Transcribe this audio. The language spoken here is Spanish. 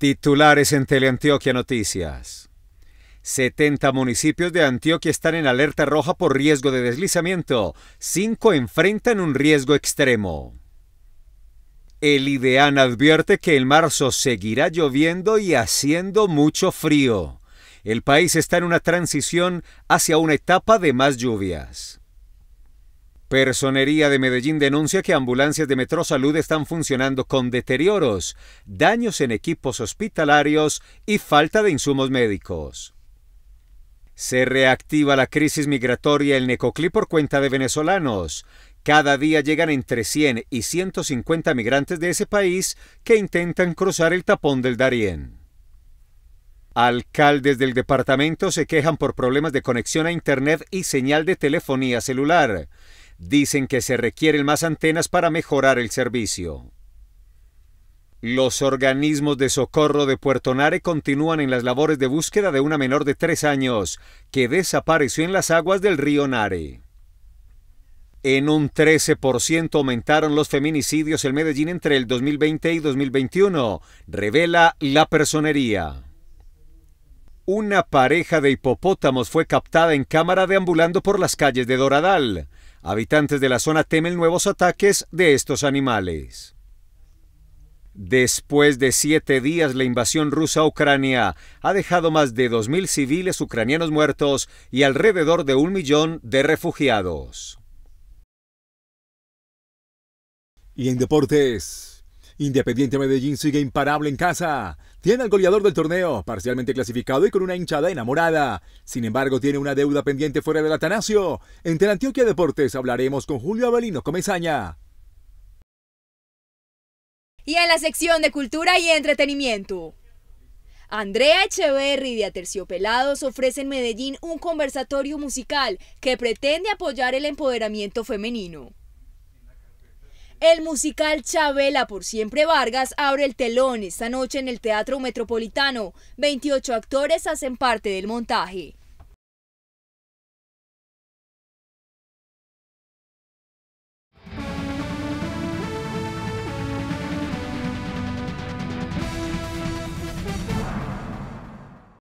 Titulares en Teleantioquia Noticias. 70 municipios de Antioquia están en alerta roja por riesgo de deslizamiento. 5 enfrentan un riesgo extremo. El IDEAN advierte que en marzo seguirá lloviendo y haciendo mucho frío. El país está en una transición hacia una etapa de más lluvias. Personería de Medellín denuncia que ambulancias de Metrosalud están funcionando con deterioros, daños en equipos hospitalarios y falta de insumos médicos. Se reactiva la crisis migratoria en Necoclí por cuenta de venezolanos. Cada día llegan entre 100 y 150 migrantes de ese país que intentan cruzar el tapón del Darién. Alcaldes del departamento se quejan por problemas de conexión a Internet y señal de telefonía celular. Dicen que se requieren más antenas para mejorar el servicio. Los organismos de socorro de Puerto Nare continúan en las labores de búsqueda de una menor de tres años que desapareció en las aguas del río Nare. En un 13% aumentaron los feminicidios en Medellín entre el 2020 y 2021, revela la personería. Una pareja de hipopótamos fue captada en cámara deambulando por las calles de Doradal. Habitantes de la zona temen nuevos ataques de estos animales. Después de siete días, la invasión rusa a Ucrania ha dejado más de 2.000 civiles ucranianos muertos y alrededor de un millón de refugiados. Y en deportes... Independiente Medellín sigue imparable en casa. Tiene al goleador del torneo, parcialmente clasificado y con una hinchada enamorada. Sin embargo, tiene una deuda pendiente fuera del Atanasio. En Antioquia Deportes hablaremos con Julio Avelino Comezaña. Y en la sección de Cultura y Entretenimiento. Andrea Echeverri de Aterciopelados ofrece en Medellín un conversatorio musical que pretende apoyar el empoderamiento femenino. El musical Chabela por siempre Vargas abre el telón esta noche en el Teatro Metropolitano. 28 actores hacen parte del montaje.